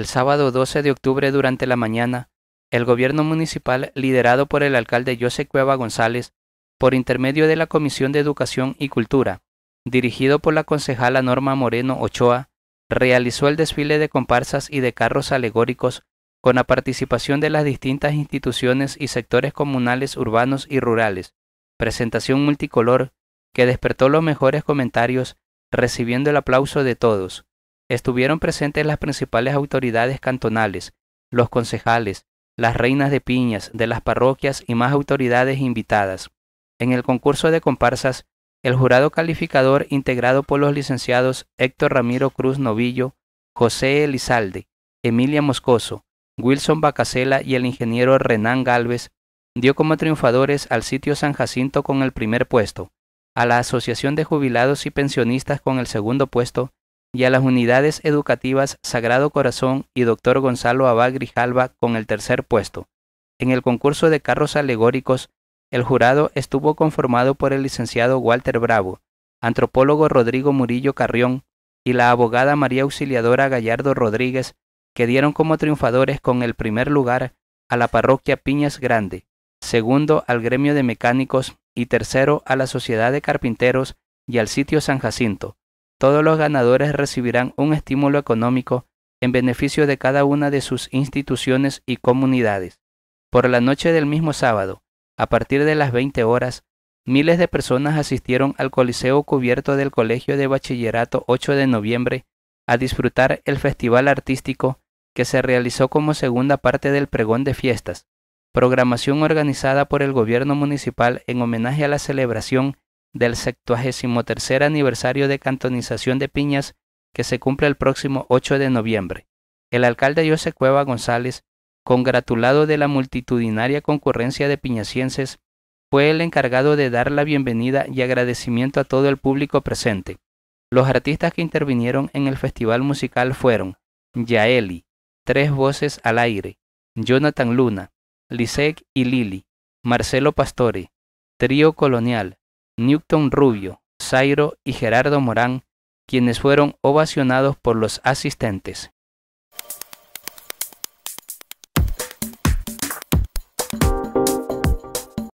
El sábado 12 de octubre durante la mañana, el gobierno municipal, liderado por el alcalde José Cueva González, por intermedio de la Comisión de Educación y Cultura, dirigido por la concejala Norma Moreno Ochoa, realizó el desfile de comparsas y de carros alegóricos con la participación de las distintas instituciones y sectores comunales urbanos y rurales, presentación multicolor que despertó los mejores comentarios, recibiendo el aplauso de todos. Estuvieron presentes las principales autoridades cantonales, los concejales, las reinas de piñas de las parroquias y más autoridades invitadas. En el concurso de comparsas, el jurado calificador integrado por los licenciados Héctor Ramiro Cruz Novillo, José Elizalde, Emilia Moscoso, Wilson Bacasela y el ingeniero Renán Galvez, dio como triunfadores al sitio San Jacinto con el primer puesto, a la Asociación de Jubilados y Pensionistas con el segundo puesto y a las unidades educativas Sagrado Corazón y Dr. Gonzalo Abad Grijalva con el tercer puesto. En el concurso de carros alegóricos, el jurado estuvo conformado por el licenciado Walter Bravo, antropólogo Rodrigo Murillo Carrión y la abogada María Auxiliadora Gallardo Rodríguez, que dieron como triunfadores con el primer lugar a la parroquia Piñas Grande, segundo al gremio de mecánicos y tercero a la Sociedad de Carpinteros y al sitio San Jacinto todos los ganadores recibirán un estímulo económico en beneficio de cada una de sus instituciones y comunidades. Por la noche del mismo sábado, a partir de las 20 horas, miles de personas asistieron al Coliseo cubierto del Colegio de Bachillerato 8 de noviembre a disfrutar el festival artístico que se realizó como segunda parte del pregón de fiestas, programación organizada por el gobierno municipal en homenaje a la celebración del tercer aniversario de cantonización de Piñas que se cumple el próximo 8 de noviembre. El alcalde José Cueva González, congratulado de la multitudinaria concurrencia de piñacienses, fue el encargado de dar la bienvenida y agradecimiento a todo el público presente. Los artistas que intervinieron en el festival musical fueron Yaeli, Tres Voces al Aire, Jonathan Luna, Lisek y Lili, Marcelo Pastore, Trío Colonial, Newton Rubio, Zairo y Gerardo Morán, quienes fueron ovacionados por los asistentes.